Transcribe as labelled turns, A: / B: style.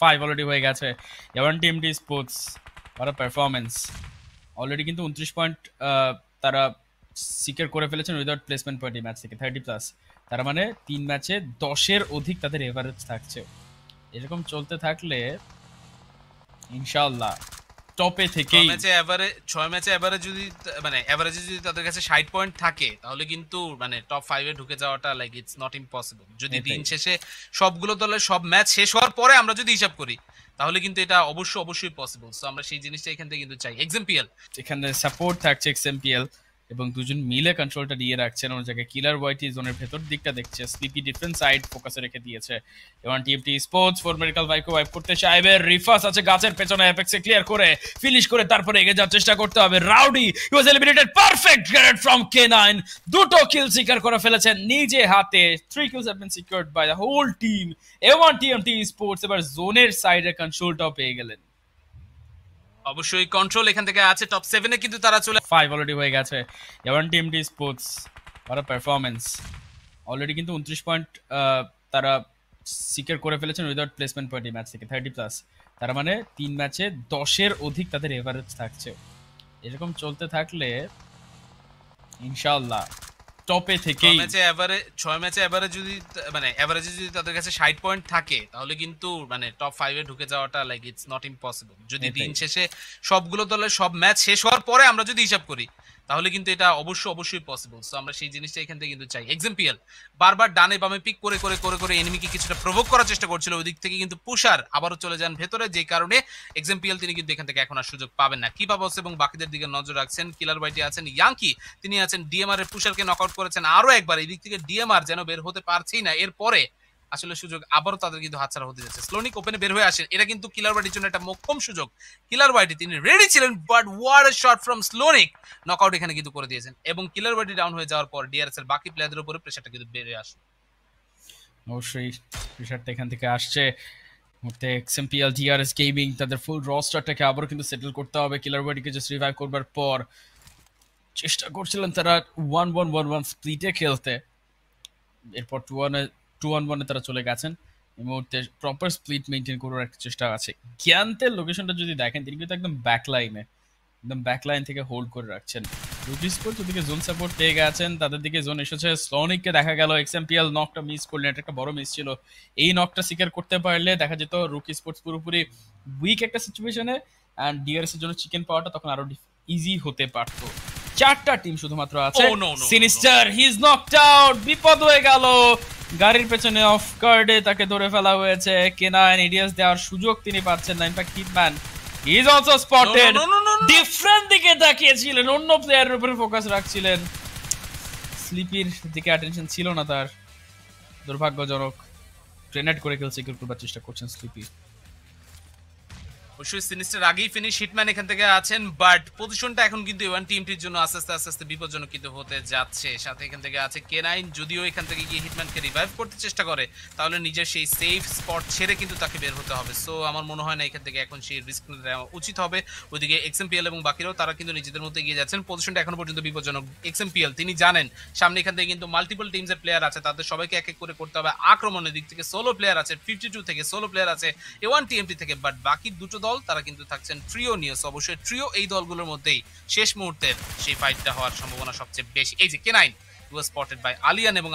A: five already হয়ে গেছে যেমন টিমটি স্পোর্টস ওরা পারফরমেন্স অলরেডি কিন্তু উনত্রিশ পয়েন্ট তারা সিকিউর করে ফেলেছেন উইদাউট প্লেসমেন্ট পয়েন্ট এই ম্যাচ থেকে থার্টি প্লাস তার মানে তিন ম্যাচে দশের অধিক তাদের এভারেজ থাকছে এরকম চলতে থাকলে ইনশাল্লাহ টপে থেকে ম্যাচে
B: ম্যাচে এভারেজ যদি মানে এভারেজে যদি তাদের কাছে ষাট পয়েন্ট থাকে তাহলে কিন্তু মানে টপ ফাইভে এ ঢুকে যাওয়াটা লাইক ইটস নট ইম্পসিবল যদি দিন শেষে সবগুলো দলের সব ম্যাচ শেষ হওয়ার পরে আমরা যদি হিসাব করি তাহলে কিন্তু এটা অবশ্যই অবশ্যই পসিবল সো আমরা সেই জিনিসটা এখান থেকে কিন্তু চাই এক্সাম্পল
A: এখানে সাপোর্ট থাকছে এক্সাম্পিয়াল এবং দুজন মিলে কন্ট্রোলটা দিয়ে রাখছেন ওর জায়গায় কিলার ওয়াইটি জোনের ভেতর দিকটা দেখছে স্লিপি ডিফেন্স সাইড ফোকাসে রেখে দিয়েছে এবং টিএফটি স্পোর্টস ফর মেডিকেল বাইকও ওয়াইপ করতে চাইবে রিফাস আছে গাছের পেছনে অ্যাপেক্সে ক্লিয়ার করে ফিনিশ করে তারপরে এগে যাওয়ার চেষ্টা করতে হবে rowdy he was eliminated perfect grade from কে9 দুটো কিল শিকার করে ফেলেছে নিজে হাতে three kills have been secured by the whole team এবং টিএমটি স্পোর্টস এবার জোনের সাইডে কন্ট্রোলটা পেয়ে গেলেন অবশ্যই কন্ট্রোল এখান থেকে আছে টপ সেভেনে কিন্তু তারা চলে ফাইভ অলরেডি হয়ে গেছে যেমন টিমটি স্পোর্টস ওরা পারফরমেন্স অলরেডি কিন্তু উনত্রিশ পয়েন্ট তারা সিকিউর করে ফেলেছেন উইদাউট প্লেসমেন্ট পয়েন্ট ম্যাচ থেকে থার্টি প্লাস তার মানে তিন ম্যাচে দশের অধিক তাদের এভারেজ থাকছে এরকম চলতে থাকলে ইনশাল্লাহ টপে থেকে ম্যাচে
B: এভারেজ 6 ম্যাচে এভারেজ যদি মানে এভারেজে যদি তাদের কাছে ষাট পয়েন্ট থাকে তাহলে কিন্তু মানে টপ ফাইভে এ ঢুকে যাওয়াটা লাইক ইটস নট ইম্পসিবল যদি দিন শেষে সবগুলো দলের সব ম্যাচ শেষ হওয়ার পরে আমরা যদি হিসাব করি তাহলে কিন্তু এটা অবশ্যই অবশ্যই পসিবল সো আমরা সেই জিনিসটা এখান থেকে কিন্তু চাই এক্সাম্পিয়াল বারবার ডানে বামে পিক করে করে করে করে এনিমিকে কিছুটা প্রভোগ করার চেষ্টা করছিল ওই দিক থেকে কিন্তু পুষার আবারও চলে যান ভেতরে যে কারণে এক্সাম্পিয়াল তিনি কিন্তু এখান থেকে এখন আর সুযোগ পাবেন না কি পাবস এবং বাকিদের দিকে নজর রাখছেন কিলার বাইটি আছেন ইয়াঙ্কি তিনি আছেন ডিএমআর এর পুষারকে নক আউট করেছেন আরো একবার এই দিক থেকে ডিএমআর যেন বের হতে পারছেই না এরপরে আসলে সুযোগ আবারও তাদের কিন্তু হাতছাড়া হতে যাচ্ছে স্লোনিক ওপেনে বের হয়ে আসেন এটা কিন্তু কিলার ওয়াইটির জন্য একটা মোক্ষম সুযোগ কিলার বাইটি তিনি রেডি ছিলেন বাট ওয়ার শর্ট ফ্রম স্লোনিক নকআউট এখানে কিন্তু করে দিয়েছেন এবং কিলার ওয়াইটি ডাউন হয়ে যাওয়ার পর ডিআরএস এর বাকি প্লেয়ারদের উপরে প্রেশারটা কিন্তু বেড়ে আসে
A: অবশ্যই প্রেশারটা এখান থেকে আসছে মুহূর্তে এক্সএমপিএল ডিআরএস গেমিং তাদের ফুল রস্টারটাকে আবারও কিন্তু সেটেল করতে হবে কিলার ওয়াইটিকে জাস্ট রিভাইভ করবার পর চেষ্টা করছিলেন তারা ওয়ান ওয়ান ওয়ান ওয়ান স্প্লিটে খেলতে এরপর টু ওয়ানে টু ওয়ান ওয়ানে তারা চলে গেছেন এই মুহূর্তে প্রপার স্প্লিট মেনটেন করার একটা চেষ্টা আছে জ্ঞানতের লোকেশনটা যদি দেখেন তিনি কিন্তু একদম ব্যাকলাইনে একদম ব্যাকলাইন থেকে হোল্ড করে রাখছেন জোন সাপোর্ট পেয়ে গেছেন তাদের দিকে জোন এসেছে স্লনিককে দেখা গেল নকটা মিস করলেন এটা একটা বড় মিস ছিল এই নকটা করতে পারলে দেখা যেত রুকি স্পোর্টস পুরোপুরি উইক একটা সিচুয়েশনে অ্যান্ড ডিআরএস এর জন্য চিকেন পাওয়াটা তখন আরো ইজি হতে পারত চারটা টিম শুধুমাত্র আছে sinister he is knocked out বিপদ হয়ে গেল গাড়ির পেছনে অফ কার্ডে তাকে ধরে ফেলা হয়েছে কেনা ইডিয়াস দেওয়ার সুযোগ তিনি পাচ্ছেন না in fact Kidman is also spotted different দিকে তাকিয়েছিলেন অন্য প্লেয়ারের উপরে ফোকাস রাখছিলেন স্লিপির দিকে অ্যাটেনশন ছিল না তার দুর্ভাগ্যজনক ট্রেনেট করে খেলছে সিকিউর করার চেষ্টা করছেন স্লিপি
B: অবশ্যই সিনিস্টার আগেই ফিনিশ হিটম্যান এখান থেকে আছেন বাট পজিশনটা এখন কিন্তু এওয়ান টিমটির জন্য আস্তে আস্তে আস্তে আস্তে বিপজ্জনক কিন্তু হতে যাচ্ছে সাথে এখান থেকে আছে কে নাইন যদিও এখান থেকে গিয়ে হিটম্যানকে রিভাইভ করতে চেষ্টা করে তাহলে নিজের সেই সেফ স্পট ছেড়ে কিন্তু তাকে বের হতে হবে সো আমার মনে হয় না এখান থেকে এখন সেই রিস্ক নেওয়া উচিত হবে ওইদিকে এক্সএমপিএল এবং বাকিরাও তারা কিন্তু নিজেদের মধ্যে এগিয়ে যাচ্ছেন পজিশনটা এখনো পর্যন্ত বিপজ্জনক এক্সএমপিএল তিনি জানেন সামনে এখান থেকে কিন্তু মাল্টিপল টিমসের প্লেয়ার আছে তাদের সবাইকে এক এক করে করতে হবে আক্রমণের দিক থেকে সোলো প্লেয়ার আছে ফিফটি টু থেকে সোলো প্লেয়ার আছে এ ওয়ান টিএমটি থেকে বাট বাকি দুটো দল তারা কিন্তু থাকছেন ট্রিও নিউজ অবশ্যই ট্রিও এই দলগুলোর মধ্যেই শেষ মুহূর্তের সেই ফাইটটা হওয়ার সম্ভাবনা সবচেয়ে বেশি এই যে canine you spotted by alien এবং